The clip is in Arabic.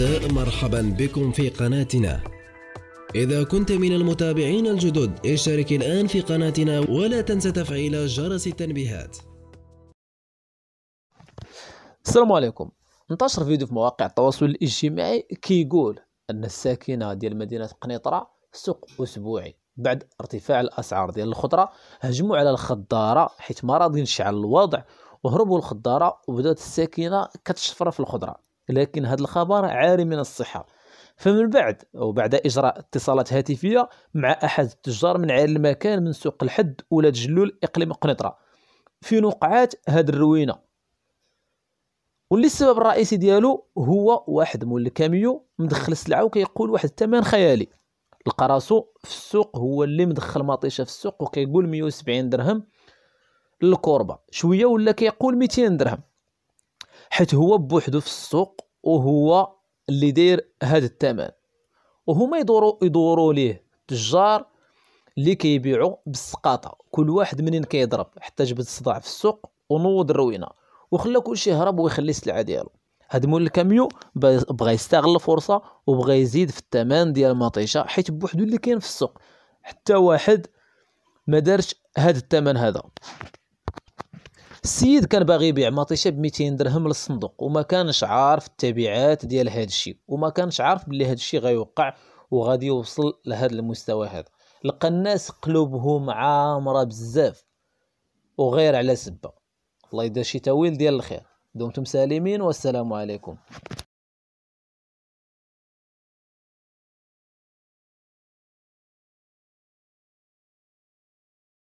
الأعزاء مرحبا بكم في قناتنا إذا كنت من المتابعين الجدد اشترك الآن في قناتنا ولا تنسى تفعيل جرس التنبيهات السلام عليكم انتشر فيديو في مواقع التواصل الاجتماعي كيقول أن الساكنة ديال مدينة قنيطرة سوق أسبوعي بعد ارتفاع الأسعار ديال الخضرة هجموا على الخضارة حيت ما راضين على الوضع وهربوا الخضارة وبدات الساكنة كتشفر في الخضرة لكن هذا الخبر عاري من الصحه فمن بعد وبعد اجراء اتصالات هاتفيه مع احد التجار من عين المكان من سوق الحد ولا تجلول اقليم قنيطره فين وقعات هاد الروينه واللي السبب الرئيسي ديالو هو واحد مول الكاميو مدخل السلعه وكيقول واحد الثمن خيالي لقى راسو في السوق هو اللي مدخل مطيشه في السوق وكيقول 170 درهم للكوربه شويه ولا كيقول 200 درهم حيت هو بوحدو في السوق وهو اللي داير هذا الثمن وهما يدوروا يدوروا ليه التجار اللي كيبيعوا بالسقاطه كل واحد منين كيضرب حتى جبد الصداع في السوق ونوض الروينه وخلى كلشي يهرب ويخلي السلعه ديالو هاد مول الكاميو بغى يستغل الفرصه وبغى يزيد في الثمن ديال المطيشه حيت بوحدو اللي كاين في السوق حتى واحد ما دارش هاد الثمن هذا السيد كان باغي يبيع مطيشه ب 200 درهم للصندوق وما كانش عارف التبعات ديال هذا الشيء وما كانش عارف بلي هذا الشيء غيوقع وغادي يوصل لهذا المستوى هذا لقى الناس قلوبهم عامره بزاف وغير على سبه الله يدير شي تاويل ديال الخير دمتم سالمين والسلام عليكم